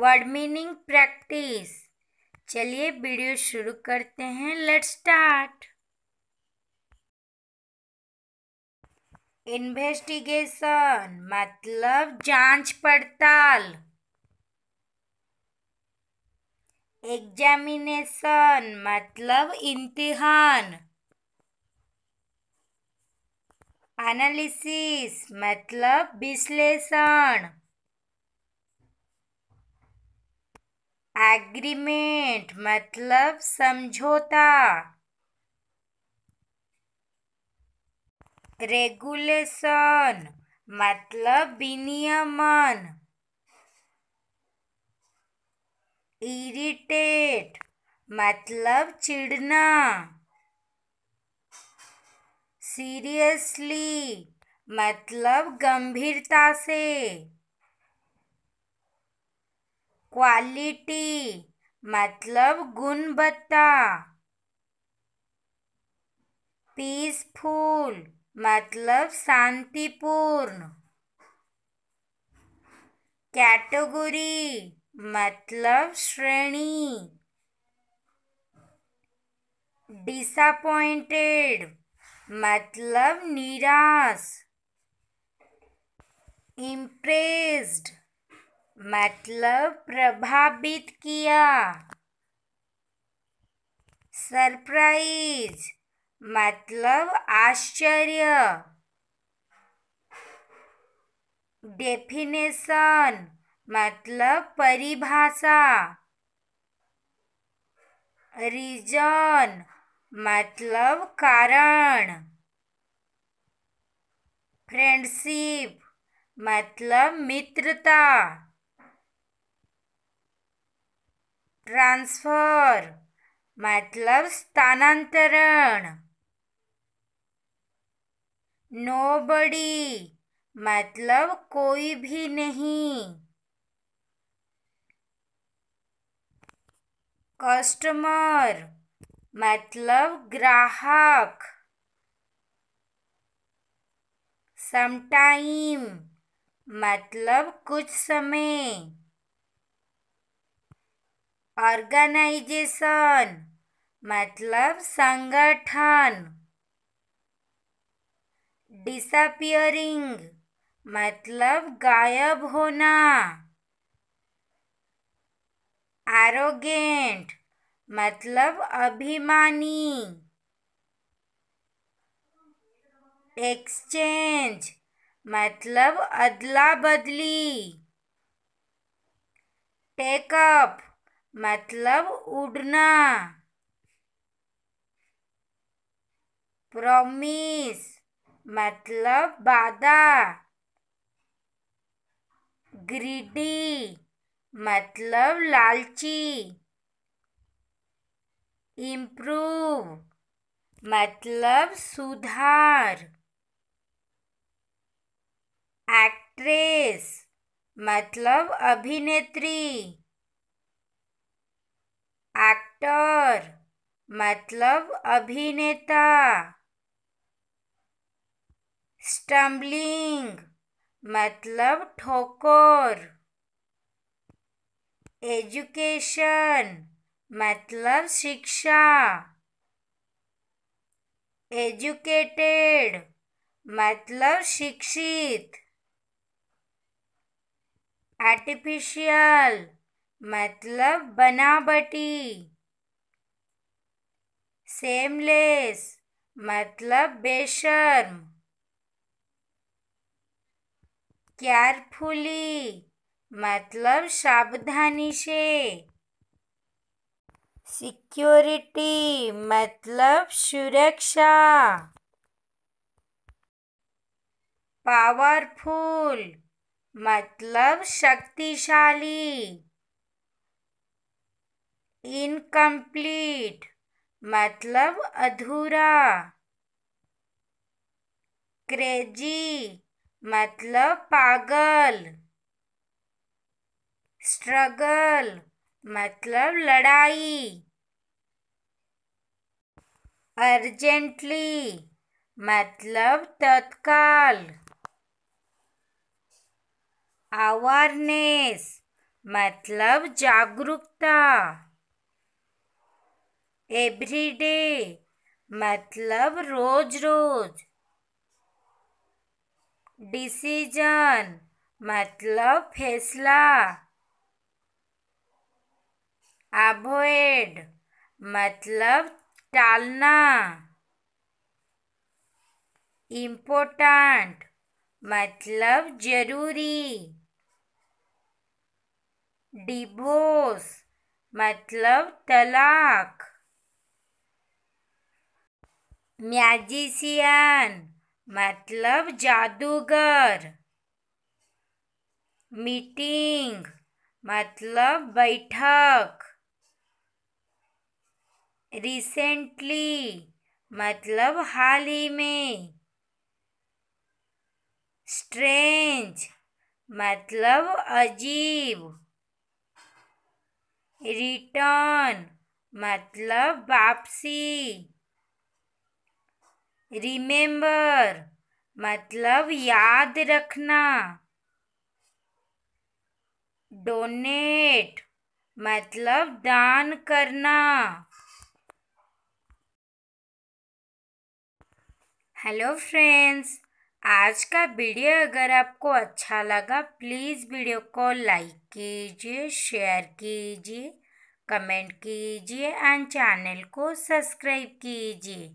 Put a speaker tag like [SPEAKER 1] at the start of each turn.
[SPEAKER 1] word meaning practice चलिए video शुरू करते हैं लेट स्टार्ट इन्वेस्टिगेशन मतलब जांच पड़ताल एग्जामिनेशन मतलब इम्तिहान एनालिसिस मतलब विश्लेषण एग्रीमेंट मतलब समझौता रेगुलेशन मतलब विनियमन इरिटेट मतलब चिढ़ना सीरियसली मतलब गंभीरता से क्वालिटी मतलब गुणवत्ता पीसफुल मतलब शांतिपूर्ण कैटेगरी मतलब श्रेणी डिसअपॉइंटेड मतलब निराश इम्प्रेस्ड मतलब प्रभावित किया सरप्राइज मतलब आश्चर्य डेफिनेशन मतलब परिभाषा रीजन मतलब कारण फ्रेंडशिप मतलब मित्रता ट्रांसफर मतलब स्थानांतरण नो बड़ी मतलब कोई भी नहीं कस्टमर मतलब ग्राहक समटाइम मतलब कुछ समय ऑर्गेनाइजेशन मतलब संगठन डिसअपियरिंग मतलब गायब होना एरोगेंट मतलब अभिमानी एक्सचेंज मतलब अदला बदली टेकअप मतलब उड़ना प्रॉमिस मतलब वादा ग्रीडी मतलब लालची इम्प्रूव मतलब सुधार एक्ट्रेस मतलब अभिनेत्री एक्टर मतलब अभिनेता स्टम्बलिंग मतलब ठोकर एजुकेशन मतलब शिक्षा एजुकेटेड मतलब शिक्षित आर्टिफिशियल मतलब बनावटी सेमलेस मतलब बेशर्म केयरफुली मतलब सावधानी से सिक्योरिटी मतलब सुरक्षा पावरफुल मतलब शक्तिशाली इनकम्प्लीट मतलब अधूरा क्रेजी मतलब पागल स्ट्रगल मतलब लड़ाई अर्जेंटली मतलब तत्काल अवेयरनेस मतलब जागरूकता एवरी डे मतलब रोज रोज डिसीजन मतलब फैसला अवॉइड मतलब टालना इम्पोर्टेंट मतलब जरूरी डिवोर्स मतलब तलाक मैजिशियन मतलब जादूगर मीटिंग मतलब बैठक रिसेंटली मतलब हाल ही में स्ट्रेंज मतलब अजीब रिटर्न मतलब वापसी रिमेम्बर मतलब याद रखना डोनेट मतलब दान करना हेलो फ्रेंड्स आज का वीडियो अगर आपको अच्छा लगा प्लीज़ वीडियो को लाइक कीजिए शेयर कीजिए कमेंट कीजिए एंड चैनल को सब्सक्राइब कीजिए